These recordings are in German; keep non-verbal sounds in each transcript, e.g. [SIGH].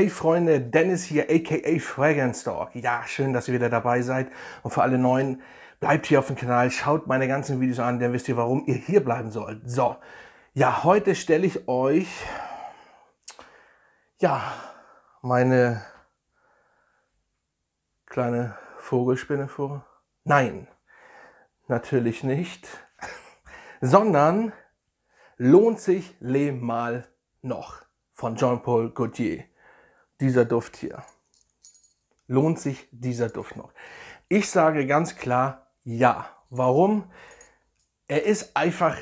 Hey Freunde, Dennis hier, aka Fragrance Talk. Ja, schön, dass ihr wieder dabei seid. Und für alle Neuen, bleibt hier auf dem Kanal, schaut meine ganzen Videos an, dann wisst ihr, warum ihr hier bleiben sollt. So, ja, heute stelle ich euch, ja, meine kleine Vogelspinne vor. Nein, natürlich nicht, [LAUGHS] sondern lohnt sich, leh mal noch von Jean-Paul Gaultier dieser Duft hier? Lohnt sich dieser Duft noch? Ich sage ganz klar ja. Warum? Er ist einfach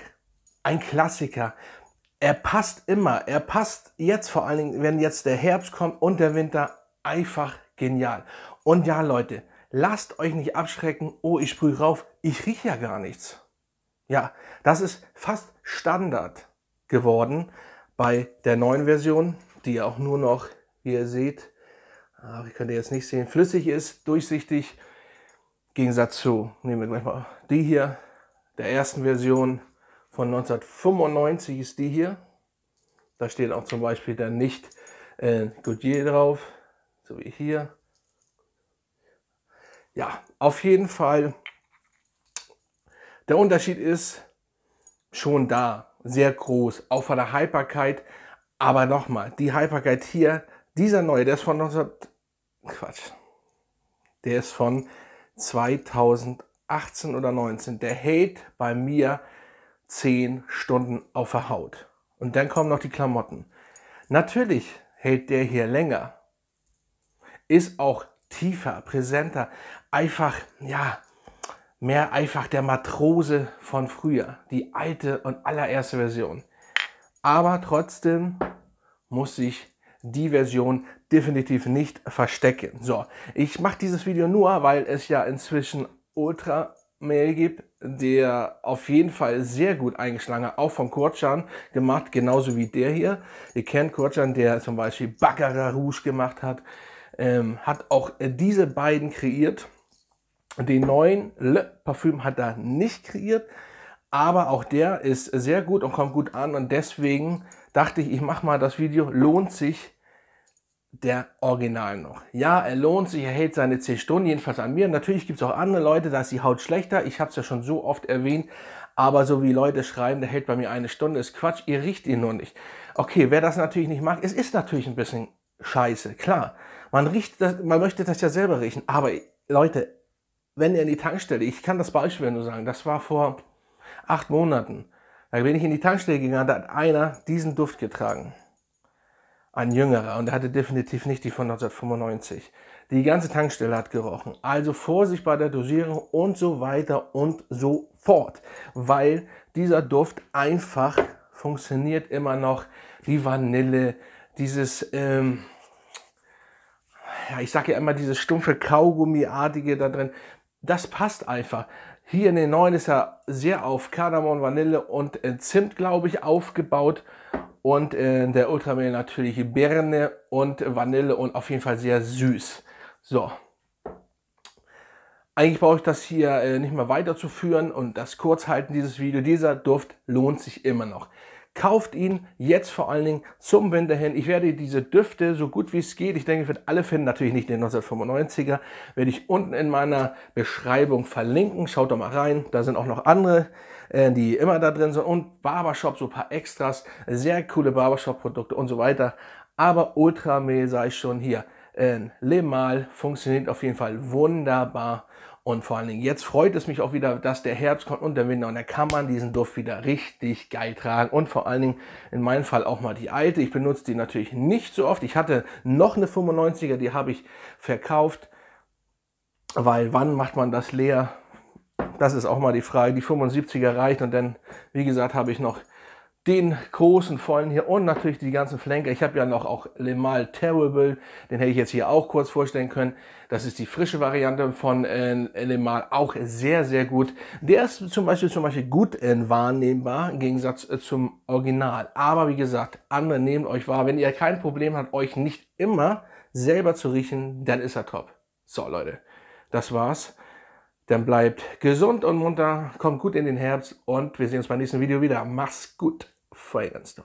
ein Klassiker. Er passt immer. Er passt jetzt vor allen Dingen, wenn jetzt der Herbst kommt und der Winter, einfach genial. Und ja, Leute, lasst euch nicht abschrecken. Oh, ich sprühe rauf. Ich rieche ja gar nichts. Ja, das ist fast Standard geworden bei der neuen Version, die auch nur noch wie ihr seht, ah, ich könnte jetzt nicht sehen, flüssig ist, durchsichtig. Gegensatz zu, nehmen wir gleich mal die hier, der ersten Version von 1995 ist die hier. Da steht auch zum Beispiel dann nicht äh, Goodyear drauf, so wie hier. Ja, auf jeden Fall, der Unterschied ist schon da, sehr groß, auch von der Hyperkeit. Aber nochmal, die Hyperkeit hier dieser neue, der ist von 19... Quatsch. Der ist von 2018 oder 19. Der hält bei mir 10 Stunden auf der Haut. Und dann kommen noch die Klamotten. Natürlich hält der hier länger. Ist auch tiefer, präsenter, einfach, ja, mehr einfach der Matrose von früher, die alte und allererste Version. Aber trotzdem muss ich die Version definitiv nicht verstecken. So, ich mache dieses Video nur, weil es ja inzwischen Ultra Mail gibt, der auf jeden Fall sehr gut eingeschlagen hat, auch von Kurcan gemacht, genauso wie der hier. Ihr kennt Kurcan, der zum Beispiel Baccarat Rouge gemacht hat, ähm, hat auch diese beiden kreiert. Den neuen Le Parfüm hat er nicht kreiert, aber auch der ist sehr gut und kommt gut an und deswegen dachte ich, ich mache mal das Video, lohnt sich der Original noch. Ja, er lohnt sich, er hält seine 10 Stunden, jedenfalls an mir. Natürlich gibt es auch andere Leute, da ist die Haut schlechter. Ich habe es ja schon so oft erwähnt. Aber so wie Leute schreiben, der hält bei mir eine Stunde, ist Quatsch, ihr riecht ihn nur nicht. Okay, wer das natürlich nicht mag, es ist natürlich ein bisschen scheiße, klar. Man riecht das, man möchte das ja selber riechen. Aber Leute, wenn ihr in die Tankstelle, ich kann das Beispiel nur sagen, das war vor acht Monaten. Da bin ich in die Tankstelle gegangen, da hat einer diesen Duft getragen ein jüngerer und er hatte definitiv nicht die von 1995. Die ganze Tankstelle hat gerochen. Also Vorsicht bei der Dosierung und so weiter und so fort, weil dieser Duft einfach funktioniert immer noch. Die Vanille, dieses, ähm, ja, ich sage ja immer dieses stumpfe Kaugummiartige da drin, das passt einfach. Hier in den neuen ist er sehr auf Kardamom, Vanille und Zimt, glaube ich, aufgebaut. Und äh, der Ultramilch natürlich Birne und Vanille und auf jeden Fall sehr süß. So. Eigentlich brauche ich das hier äh, nicht mehr weiterzuführen und das kurz halten, dieses Video. Dieser Duft lohnt sich immer noch. Kauft ihn jetzt vor allen Dingen zum Winter hin. Ich werde diese Düfte so gut wie es geht, ich denke, ich werde alle finden, natürlich nicht den 1995er, werde ich unten in meiner Beschreibung verlinken. Schaut doch mal rein, da sind auch noch andere äh, die immer da drin sind und Barbershop, so ein paar Extras, sehr coole Barbershop-Produkte und so weiter. Aber Ultramehl sei schon hier. Äh, Lemal funktioniert auf jeden Fall wunderbar. Und vor allen Dingen, jetzt freut es mich auch wieder, dass der Herbst kommt und der Winter. Und da kann man diesen Duft wieder richtig geil tragen. Und vor allen Dingen, in meinem Fall auch mal die alte. Ich benutze die natürlich nicht so oft. Ich hatte noch eine 95er, die habe ich verkauft. Weil wann macht man das leer? Das ist auch mal die Frage. Die 75er reicht und dann, wie gesagt, habe ich noch den großen vollen hier und natürlich die ganzen Flanker. Ich habe ja noch auch Le Mal Terrible, den hätte ich jetzt hier auch kurz vorstellen können. Das ist die frische Variante von äh, Le Mal, auch sehr, sehr gut. Der ist zum Beispiel, zum Beispiel gut äh, wahrnehmbar im Gegensatz äh, zum Original. Aber wie gesagt, andere nehmt euch wahr. Wenn ihr kein Problem habt, euch nicht immer selber zu riechen, dann ist er top. So Leute, das war's. Dann bleibt gesund und munter, kommt gut in den Herbst und wir sehen uns beim nächsten Video wieder. Mach's gut, Feuergans